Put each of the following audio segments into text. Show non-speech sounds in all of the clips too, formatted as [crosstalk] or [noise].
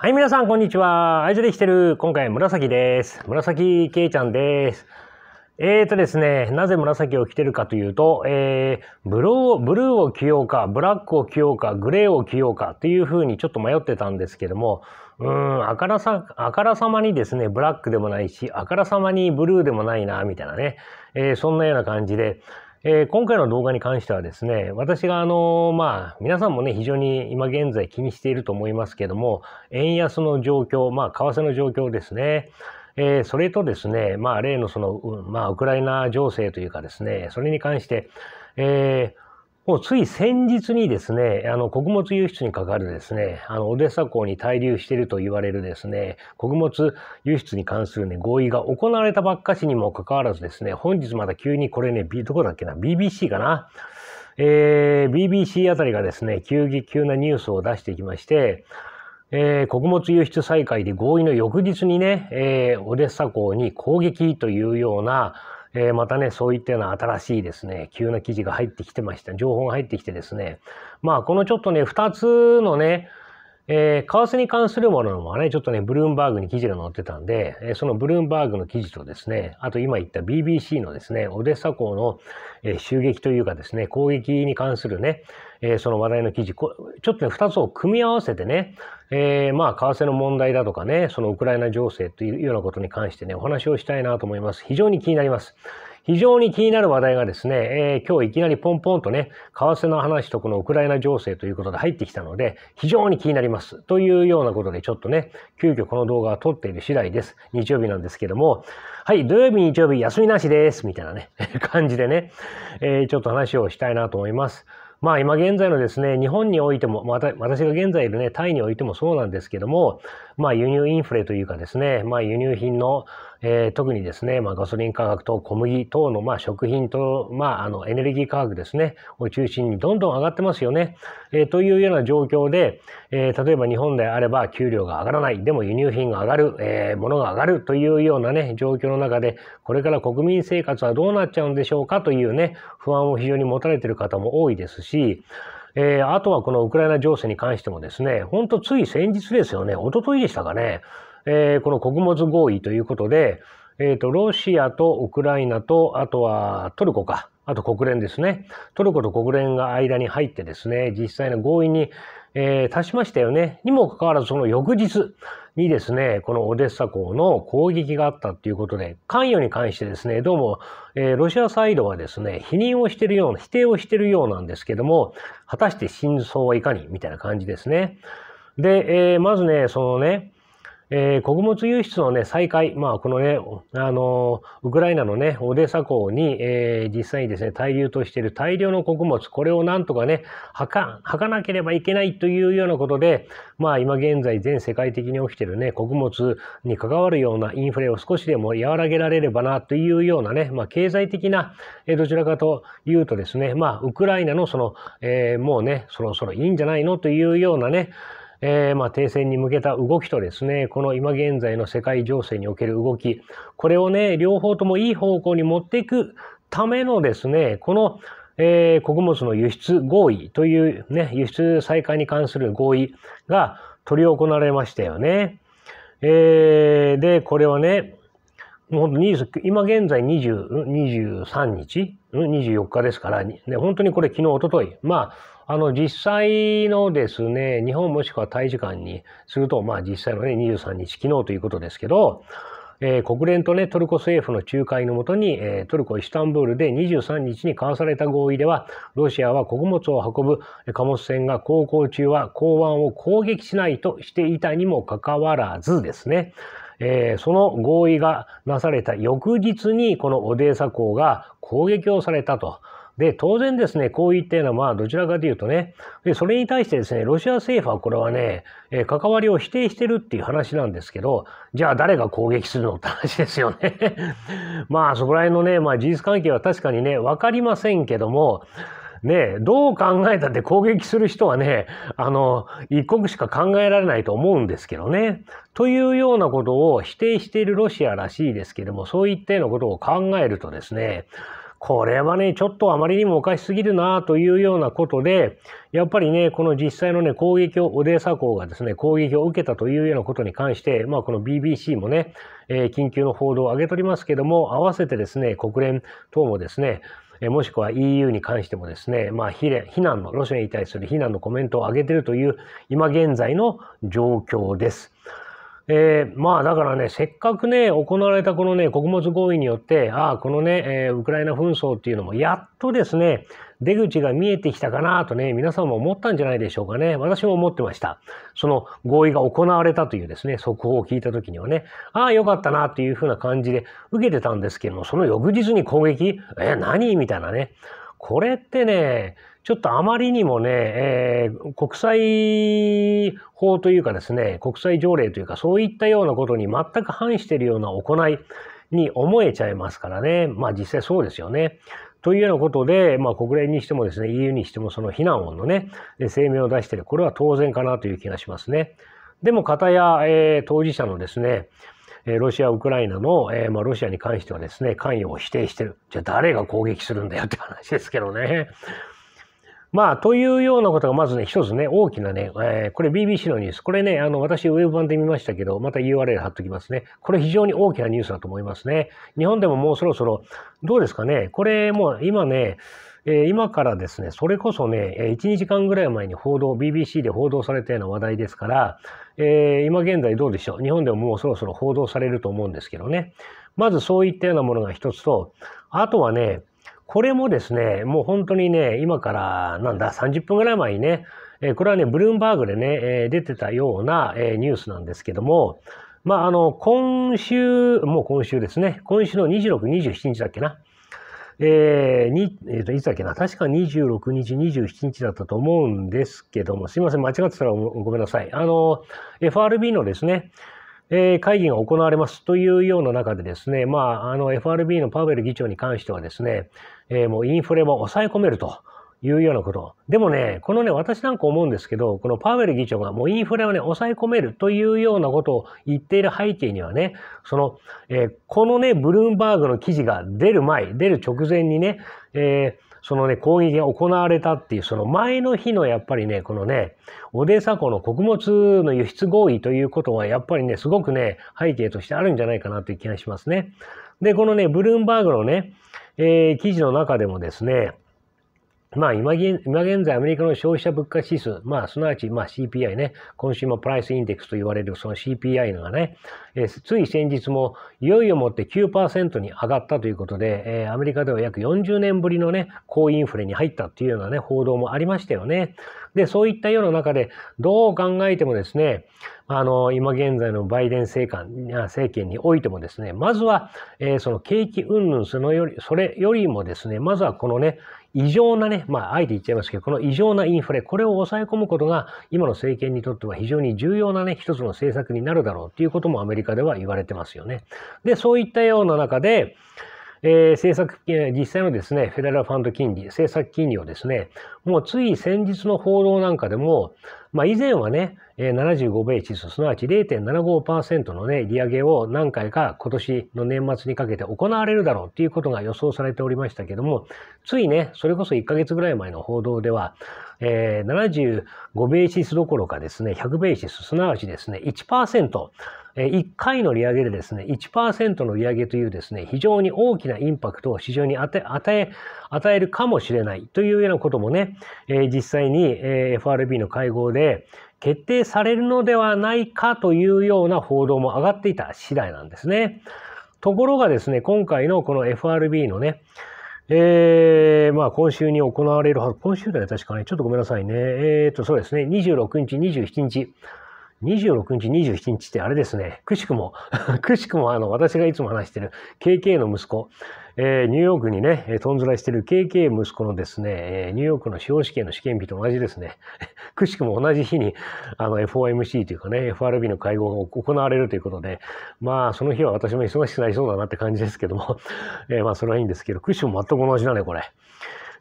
はい、皆さん、こんにちは。愛情できてる。今回、紫です。紫けいちゃんです。えーとですね、なぜ紫を着てるかというと、えー、ブルーブルーを着ようか、ブラックを着ようか、グレーを着ようかっていうふうにちょっと迷ってたんですけども、うん、あからさ、あからさまにですね、ブラックでもないし、あからさまにブルーでもないな、みたいなね、えー、そんなような感じで、えー、今回の動画に関してはですね、私があのー、まあ、皆さんもね、非常に今現在気にしていると思いますけども、円安の状況、まあ、為替の状況ですね。えー、それとですね、まあ、例のその、まあ、ウクライナ情勢というかですね、それに関して、えーもうつい先日にですね、あの穀物輸出に関わるですね、あのオデッサ港に滞留していると言われるですね、穀物輸出に関するね、合意が行われたばっかしにもかかわらずですね、本日まだ急にこれね、どこだっけな、BBC かな。えー、BBC あたりがですね、急激急なニュースを出してきまして、えー、穀物輸出再開で合意の翌日にね、えー、オデッサ港に攻撃というようなえー、またね、そういったような新しいですね、急な記事が入ってきてました。情報が入ってきてですね。まあ、このちょっとね、2つのね、えー、為替に関するものもね、ちょっとね、ブルームバーグに記事が載ってたんで、えー、そのブルームバーグの記事とですね、あと今言った BBC のですね、オデッサ港の、えー、襲撃というかですね、攻撃に関するね、えー、その話題の記事、ちょっとね、二つを組み合わせてね、えー、まあ、為替の問題だとかね、そのウクライナ情勢というようなことに関してね、お話をしたいなと思います。非常に気になります。非常に気になる話題がですね、えー、今日いきなりポンポンとね、為替の話とこのウクライナ情勢ということで入ってきたので、非常に気になります。というようなことで、ちょっとね、急遽この動画を撮っている次第です。日曜日なんですけども、はい、土曜日、日曜日、休みなしです。みたいなね、[laughs] 感じでね、えー、ちょっと話をしたいなと思います。まあ今現在のですね、日本においても、また、私が現在いるね、タイにおいてもそうなんですけども、まあ輸入インフレというかですね、まあ輸入品の、えー、特にですね、まあ、ガソリン価格と小麦等の、まあ、食品と、まあ、あのエネルギー価格ですね、を中心にどんどん上がってますよね。えー、というような状況で、えー、例えば日本であれば給料が上がらない、でも輸入品が上がる、えー、物が上がるというようなね、状況の中で、これから国民生活はどうなっちゃうんでしょうかというね、不安を非常に持たれている方も多いですし、えー、あとはこのウクライナ情勢に関してもですね、ほんとつい先日ですよね、おとといでしたかね、えー、この穀物合意ということで、えーと、ロシアとウクライナとあとはトルコかあと国連ですねトルコと国連が間に入ってですね実際の合意に、えー、達しましたよねにもかかわらずその翌日にですねこのオデッサ港の攻撃があったということで関与に関してですねどうも、えー、ロシアサイドはですね否認をしているような否定をしているようなんですけども果たして真相はいかにみたいな感じですね。で、えー、まずねそのねえー、穀物輸出の、ね、再開、まあ、このね、あのウクライナの、ね、オデーサ港に、えー、実際にですね、滞留としている大量の穀物、これをなんとかね、はか、はかなければいけないというようなことで、まあ、今現在全世界的に起きているね、穀物に関わるようなインフレを少しでも和らげられればなというようなね、まあ、経済的な、えどちらかというとですね、まあ、ウクライナのその、えー、もうね、そろそろいいんじゃないのというようなね、えー、まあ、停戦に向けた動きとですね、この今現在の世界情勢における動き、これをね、両方ともいい方向に持っていくためのですね、この、えー、穀物の輸出合意というね、輸出再開に関する合意が取り行われましたよね。えー、で、これはね、もう今現在20 23日 ?24 日ですから、ね、本当にこれ昨日、おととい、まあ、あの、実際のですね、日本もしくは大使館にすると、まあ実際のね、23日昨日ということですけど、えー、国連とね、トルコ政府の仲介のもとに、えー、トルコ・イスタンブールで23日に交わされた合意では、ロシアは穀物を運ぶ貨物船が航行中は港湾を攻撃しないとしていたにもかかわらずですね、えー、その合意がなされた翌日にこのオデーサ港が攻撃をされたと。で、当然ですね、こういったような、まあ、どちらかというとね、でそれに対してですね、ロシア政府はこれはね、えー、関わりを否定してるっていう話なんですけど、じゃあ誰が攻撃するのって話ですよね。[laughs] まあ、そこら辺のね、まあ、事実関係は確かにね、わかりませんけども、ね、どう考えたって攻撃する人はね、あの、一国しか考えられないと思うんですけどね。というようなことを否定しているロシアらしいですけども、そういったようなことを考えるとですね、これはね、ちょっとあまりにもおかしすぎるなというようなことで、やっぱりね、この実際のね、攻撃を、オデーサ港がですね、攻撃を受けたというようなことに関して、まあ、この BBC もね、えー、緊急の報道を上げておりますけども、合わせてですね、国連等もですね、もしくは EU に関してもですね、まあ、非難の、ロシアに対する非難のコメントを上げているという、今現在の状況です。えー、まあだからね、せっかくね、行われたこのね、穀物合意によって、ああ、このね、えー、ウクライナ紛争っていうのも、やっとですね、出口が見えてきたかなとね、皆さんも思ったんじゃないでしょうかね。私も思ってました。その合意が行われたというですね、速報を聞いた時にはね、ああ、よかったなというふうな感じで受けてたんですけども、その翌日に攻撃、えー、何みたいなね。これってね、ちょっとあまりにもね、えー、国際法というかですね、国際条例というか、そういったようなことに全く反しているような行いに思えちゃいますからね。まあ実際そうですよね。というようなことで、まあ、国連にしてもですね、EU にしてもその非難音のね、声明を出している。これは当然かなという気がしますね。でも、方や、えー、当事者のですね、ロシア、ウクライナの、えー、まあ、ロシアに関してはですね、関与を否定してる。じゃあ誰が攻撃するんだよって [laughs] 話ですけどね。まあ、というようなことがまずね、一つね、大きなね、えー、これ BBC のニュース。これね、あの、私ウェブ版で見ましたけど、また URL 貼っときますね。これ非常に大きなニュースだと思いますね。日本でももうそろそろ、どうですかね。これもう今ね、え今からですね、それこそね、1、2時間ぐらい前に報道、BBC で報道されたような話題ですから、えー、今現在どうでしょう。日本でももうそろそろ報道されると思うんですけどね。まずそういったようなものが一つと、あとはね、これもですね、もう本当にね、今から、なんだ、30分ぐらい前にね、えこれはね、ブルームバーグでね、え出てたような、えニュースなんですけども、まあ、あの、今週、もう今週ですね、今週の26、27日だっけな、えー、に、えっ、ー、と、いつだっけな、確か26日、27日だったと思うんですけども、すみません、間違ってたらごめんなさい。あの、FRB のですね、えー、会議が行われますというような中でですね、まあ、あの、FRB のパウエル議長に関してはですね、えー、もうインフレも抑え込めると。いうようなこと。でもね、このね、私なんか思うんですけど、このパウエル議長がもうインフレをね、抑え込めるというようなことを言っている背景にはね、その、えー、このね、ブルームバーグの記事が出る前、出る直前にね、えー、そのね、攻撃が行われたっていう、その前の日のやっぱりね、このね、オデーサ港の穀物の輸出合意ということは、やっぱりね、すごくね、背景としてあるんじゃないかなという気がしますね。で、このね、ブルームバーグのね、えー、記事の中でもですね、まあ今現在アメリカの消費者物価指数、まあすなわちまあ CPI ね、コンシューマープライスインデックスと言われるその CPI のがね、えー、つい先日もいよいよもって9%に上がったということで、えー、アメリカでは約40年ぶりのね、高インフレに入ったっていうようなね、報道もありましたよね。で、そういったような中で、どう考えてもですね、あの、今現在のバイデン政権政権においてもですね、まずは、えー、その景気云々そのより、それよりもですね、まずはこのね、異常なね、まあ、あえて言っちゃいますけど、この異常なインフレ、これを抑え込むことが、今の政権にとっては非常に重要なね、一つの政策になるだろうということもアメリカでは言われてますよね。で、そういったような中で、えー、政策、実際のですね、フェデラルファンド金利、政策金利をですね、もうつい先日の報道なんかでも、まあ、以前はね、75ベーシス、すなわち0.75%のね、利上げを何回か今年の年末にかけて行われるだろうっていうことが予想されておりましたけども、ついね、それこそ1ヶ月ぐらい前の報道では、えー、75ベーシスどころかですね、100ベーシス、すなわちですね、1%、1回の利上げでですね、1%の利上げというですね、非常に大きなインパクトを市場に与え、与えるかもしれないというようなこともね、え実際に FRB の会合で決定されるのではないかというような報道も上がっていた次第なんですね。ところがですね、今回のこの FRB のね、えー、まあ今週に行われるはず、今週だよ確かね、ちょっとごめんなさいね。えっ、ー、と、そうですね、26日、27日。26日、27日ってあれですね。くしくも、[laughs] くしくもあの、私がいつも話してる KK の息子、えニューヨークにね、とんずらしてる KK 息子のですね、ニューヨークの司法試験の試験日と同じですね、[laughs] くしくも同じ日にあの FOMC というかね、FRB の会合が行われるということで、まあその日は私も忙しくなりそうだなって感じですけども、[laughs] えまあそれはいいんですけど、くしくも全く同じだね、これ。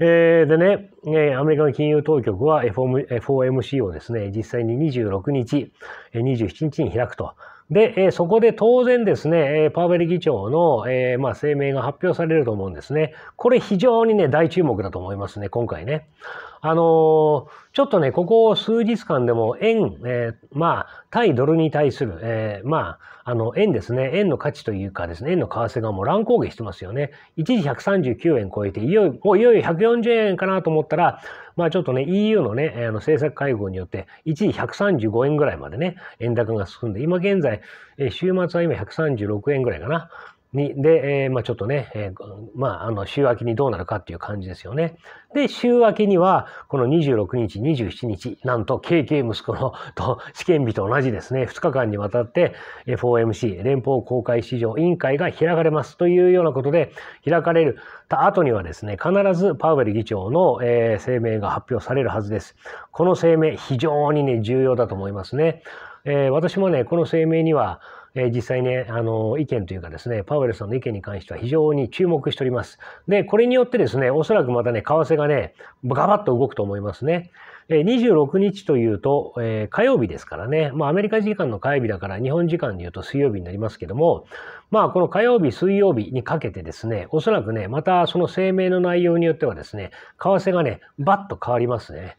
えー、でね、えアメリカの金融当局は FOMC をですね、実際に26日、27日に開くと。で、えそこで当然ですね、パウエル議長の、えま声明が発表されると思うんですね。これ非常にね、大注目だと思いますね、今回ね。あのーちょっとね、ここ数日間でも円、えー、まあ、対ドルに対する、えー、まあ、あの、円ですね、円の価値というかですね、円の為替がもう乱高下してますよね。一時139円超えて、いよいよ、もういよいよ140円かなと思ったら、まあちょっとね、EU のね、あの政策会合によって、一時135円ぐらいまでね、円高が進んで、今現在、週末は今136円ぐらいかな。に、で、えー、まあ、ちょっとね、えー、まあ、あの、週明けにどうなるかっていう感じですよね。で、週明けには、この26日、27日、なんと、KK 息子の、と、試験日と同じですね、2日間にわたって、FOMC、連邦公開市場委員会が開かれますというようなことで、開かれるた後にはですね、必ずパウエル議長の、えー、声明が発表されるはずです。この声明、非常にね、重要だと思いますね。えー、私もね、この声明には、えー、実際ね、あの、意見というかですね、パウエルさんの意見に関しては非常に注目しております。で、これによってですね、おそらくまたね、為替がね、ガバッと動くと思いますね。えー、26日というと、えー、火曜日ですからね、まあ、アメリカ時間の火曜日だから、日本時間で言うと水曜日になりますけども、まあ、この火曜日、水曜日にかけてですね、おそらくね、またその声明の内容によってはですね、為替がね、バッと変わりますね。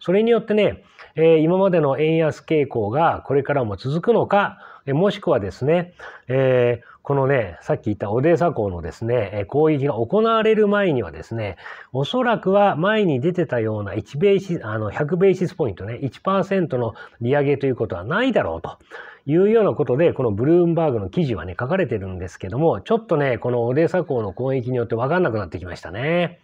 それによってね、え今までの円安傾向がこれからも続くのか、えもしくはですね、えこのね、さっき言ったオデーサ港のですね、攻撃が行われる前にはですね、おそらくは前に出てたような1ベーシス、あの100ベーシスポイントね、1%の利上げということはないだろうというようなことで、このブルームバーグの記事はね、書かれてるんですけども、ちょっとね、このオデーサ港の攻撃によってわかんなくなってきましたね。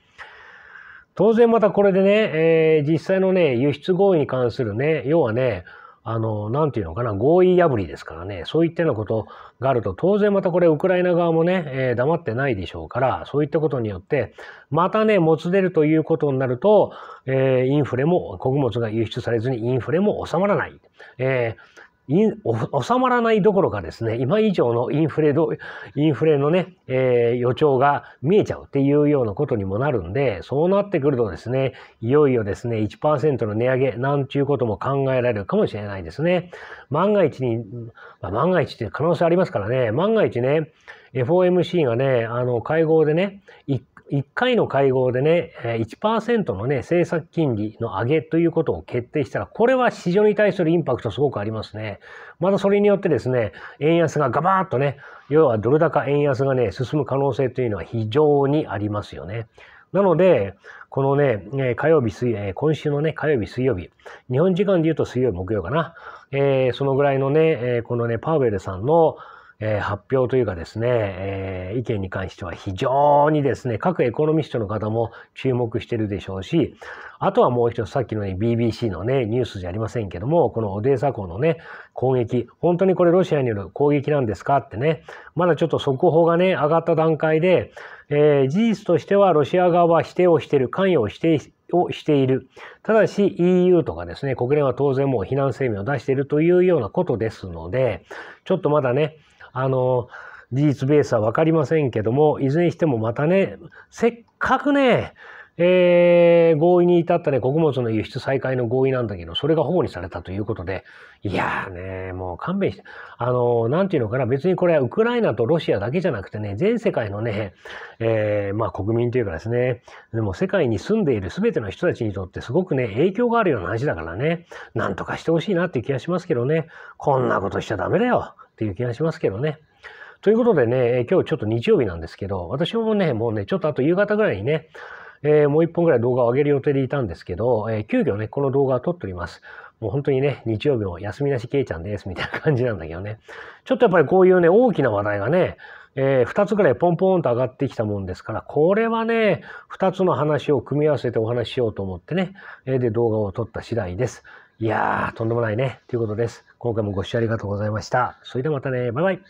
当然またこれでね、えー、実際のね、輸出合意に関するね、要はね、あの、なんていうのかな、合意破りですからね、そういったようなことがあると、当然またこれ、ウクライナ側もね、えー、黙ってないでしょうから、そういったことによって、またね、もつ出るということになると、えー、インフレも、穀物が輸出されずにインフレも収まらない。えー収まらないどころかですね、今以上のインフレインフレのね、えー、予兆が見えちゃうっていうようなことにもなるんで、そうなってくるとですね、いよいよですね、1%の値上げなんていうことも考えられるかもしれないですね。万が一に、まあ、万が一って可能性ありますからね、万が一ね、FOMC がね、あの、会合でね、1回の会合でね、1%のね、政策金利の上げということを決定したら、これは市場に対するインパクトすごくありますね。またそれによってですね、円安がガバーッとね、要はドル高円安がね、進む可能性というのは非常にありますよね。なので、このね、火曜日、水、今週のね、火曜日、水曜日、日本時間で言うと水曜日、木曜かな、えー、そのぐらいのね、このね、パウエルさんのえー、発表というかですね、えー、意見に関しては非常にですね、各エコノミストの方も注目してるでしょうし、あとはもう一つさっきの、ね、BBC のね、ニュースじゃありませんけども、このオデーサ港のね、攻撃、本当にこれロシアによる攻撃なんですかってね、まだちょっと速報がね、上がった段階で、えー、事実としてはロシア側は否定をしている、関与を否定をしている。ただし EU とかですね、国連は当然もう避難声明を出しているというようなことですので、ちょっとまだね、あの、事実ベースは分かりませんけども、いずれにしてもまたね、せっかくね、えー、合意に至ったね、穀物の輸出再開の合意なんだけど、それが保護にされたということで、いやーね、もう勘弁して、あの、なんていうのかな、別にこれはウクライナとロシアだけじゃなくてね、全世界のね、えー、まあ国民というかですね、でも世界に住んでいる全ての人たちにとってすごくね、影響があるような話だからね、なんとかしてほしいなっていう気がしますけどね、こんなことしちゃダメだよ。っていう気がしますけどね。ということでね、今日ちょっと日曜日なんですけど、私もね、もうね、ちょっとあと夕方ぐらいにね、えー、もう一本ぐらい動画を上げる予定でいたんですけど、えー、急遽ね、この動画を撮っております。もう本当にね、日曜日も休みなしけいちゃんです、みたいな感じなんだけどね。ちょっとやっぱりこういうね、大きな話題がね、えー、2つぐらいポンポンと上がってきたもんですから、これはね、2つの話を組み合わせてお話ししようと思ってね、で、動画を撮った次第です。いやー、とんでもないね、ということです。今回もご視聴ありがとうございました。それではまたね。バイバイ。